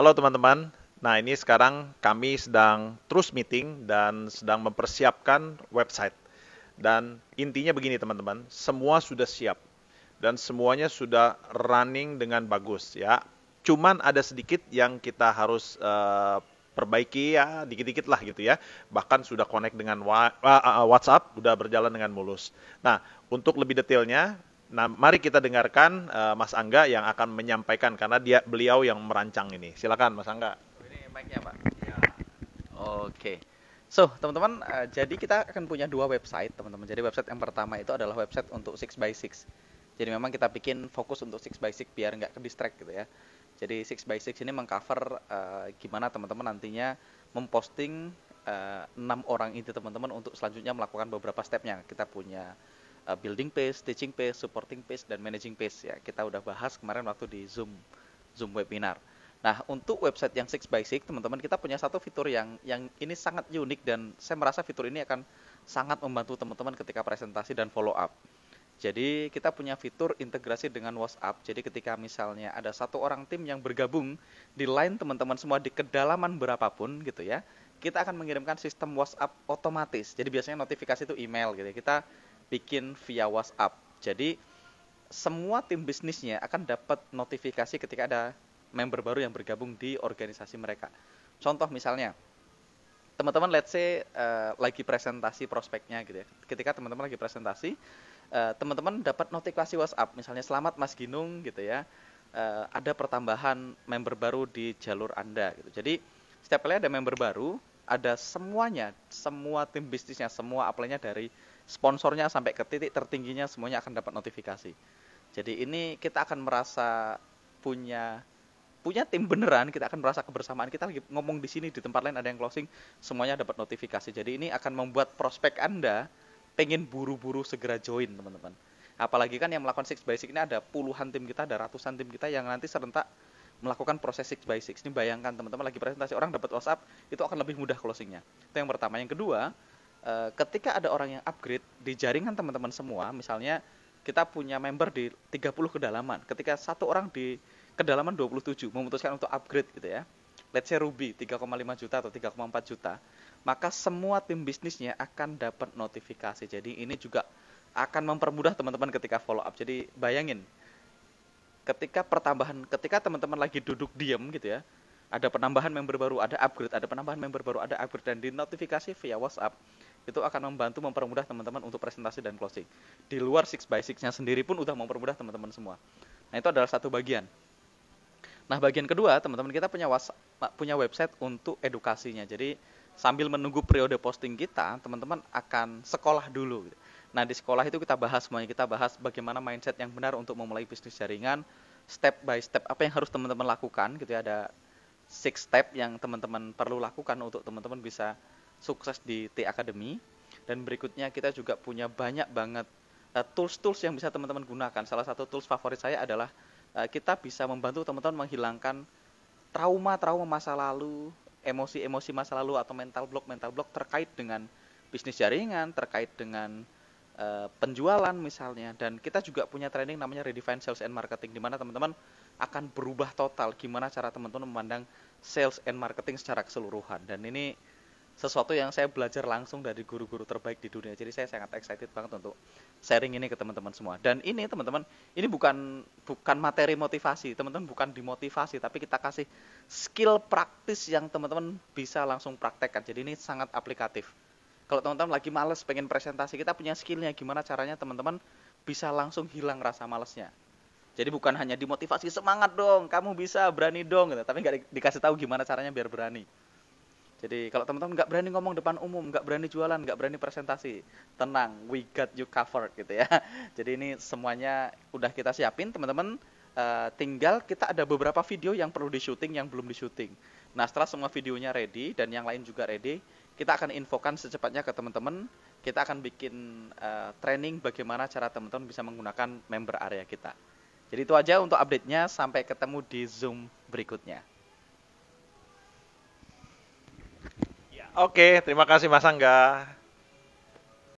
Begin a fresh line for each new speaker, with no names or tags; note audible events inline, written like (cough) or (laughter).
Halo teman-teman. Nah, ini sekarang kami sedang terus meeting dan sedang mempersiapkan website. Dan intinya begini teman-teman, semua sudah siap dan semuanya sudah running dengan bagus ya. Cuman ada sedikit yang kita harus uh, perbaiki ya dikit-dikit lah gitu ya. Bahkan sudah connect dengan WhatsApp, sudah berjalan dengan mulus. Nah, untuk lebih detailnya Nah, mari kita dengarkan uh, Mas Angga yang akan menyampaikan karena dia beliau yang merancang ini.
Silakan Mas Angga. Ini mic Pak. Ya. Oke. Okay. So, teman-teman, uh, jadi kita akan punya dua website, teman-teman. Jadi website yang pertama itu adalah website untuk 6x6. Jadi memang kita bikin fokus untuk 6x6 biar nggak ke distract gitu ya. Jadi 6x6 ini mengcover uh, gimana teman-teman nantinya memposting enam uh, orang itu teman-teman untuk selanjutnya melakukan beberapa stepnya. Kita punya Uh, building pace, teaching pace, supporting pace, dan managing pace ya. Kita udah bahas kemarin waktu di Zoom Zoom webinar. Nah, untuk website yang 6 by 6 teman-teman kita punya satu fitur yang yang ini sangat unik dan saya merasa fitur ini akan sangat membantu teman-teman ketika presentasi dan follow up. Jadi kita punya fitur integrasi dengan WhatsApp. Jadi ketika misalnya ada satu orang tim yang bergabung di line teman-teman semua di kedalaman berapapun gitu ya, kita akan mengirimkan sistem WhatsApp otomatis. Jadi biasanya notifikasi itu email gitu. Ya. Kita bikin via WhatsApp. Jadi semua tim bisnisnya akan dapat notifikasi ketika ada member baru yang bergabung di organisasi mereka. Contoh misalnya, teman-teman let's say uh, lagi presentasi prospeknya gitu ya. Ketika teman-teman lagi presentasi, uh, teman-teman dapat notifikasi WhatsApp misalnya selamat Mas Ginung gitu ya. Uh, ada pertambahan member baru di jalur Anda gitu. Jadi setiap kali ada member baru, ada semuanya, semua tim bisnisnya, semua apply dari sponsornya sampai ke titik tertingginya semuanya akan dapat notifikasi. Jadi ini kita akan merasa punya punya tim beneran, kita akan merasa kebersamaan. Kita lagi ngomong di sini di tempat lain ada yang closing, semuanya dapat notifikasi. Jadi ini akan membuat prospek Anda pengen buru-buru segera join, teman-teman. Apalagi kan yang melakukan six by six ini ada puluhan tim kita, ada ratusan tim kita yang nanti serentak melakukan proses six by six. Ini bayangkan teman-teman lagi presentasi orang dapat WhatsApp, itu akan lebih mudah closingnya. Itu yang pertama. Yang kedua, Eh, ketika ada orang yang upgrade di jaringan teman-teman semua, misalnya kita punya member di 30 kedalaman. Ketika satu orang di kedalaman 27 memutuskan untuk upgrade gitu ya. Let's say Ruby 3,5 juta atau 3,4 juta, maka semua tim bisnisnya akan dapat notifikasi. Jadi ini juga akan mempermudah teman-teman ketika follow up. Jadi bayangin ketika pertambahan ketika teman-teman lagi duduk diam gitu ya, ada penambahan member baru, ada upgrade, ada penambahan member baru, ada upgrade dan dinotifikasi via WhatsApp itu akan membantu mempermudah teman-teman untuk presentasi dan closing. Di luar 6 by 6-nya sendiri pun udah mempermudah teman-teman semua. Nah, itu adalah satu bagian. Nah, bagian kedua, teman-teman kita punya WhatsApp, punya website untuk edukasinya. Jadi, sambil menunggu periode posting kita, teman-teman akan sekolah dulu. Gitu. Nah, di sekolah itu kita bahas semuanya. Kita bahas bagaimana mindset yang benar untuk memulai bisnis jaringan, step by step apa yang harus teman-teman lakukan gitu ya. Ada six step yang teman-teman perlu lakukan untuk teman-teman bisa sukses di T Academy dan berikutnya kita juga punya banyak banget tools eh, tools-tools yang bisa teman-teman gunakan. Salah satu tools favorit saya adalah uh, kita bisa membantu teman-teman menghilangkan trauma-trauma masa lalu, emosi-emosi masa lalu atau mental block mental block terkait dengan bisnis jaringan, terkait dengan uh, penjualan misalnya. Dan kita juga punya training namanya Redefine Sales and Marketing di mana teman-teman akan berubah total gimana cara teman-teman memandang sales and marketing secara keseluruhan. Dan ini sesuatu yang saya belajar langsung dari guru-guru terbaik di dunia. Jadi saya sangat excited banget untuk sharing ini ke teman-teman semua. Dan ini teman-teman, ini bukan bukan materi motivasi, teman-teman bukan dimotivasi, tapi kita kasih skill praktis yang teman-teman bisa langsung praktekkan. Jadi ini sangat aplikatif. Kalau teman-teman lagi males pengen presentasi, kita punya skillnya gimana caranya teman-teman bisa langsung hilang rasa malesnya. Jadi bukan hanya dimotivasi semangat dong, kamu bisa berani dong, gitu. tapi nggak di, dikasih tahu gimana caranya biar berani jadi kalau teman-teman nggak berani ngomong depan umum, nggak berani jualan, nggak berani presentasi, tenang, we got you covered gitu ya. (laughs) Jadi ini semuanya udah kita siapin, teman-teman. Uh, tinggal kita ada beberapa video yang perlu di syuting yang belum di syuting. Nah setelah semua videonya ready dan yang lain juga ready, kita akan infokan secepatnya ke teman-teman. Kita akan bikin uh, training bagaimana cara teman-teman bisa menggunakan member area kita. Jadi itu aja untuk update-nya. Sampai ketemu di Zoom berikutnya.
Oke, terima kasih Mas Angga.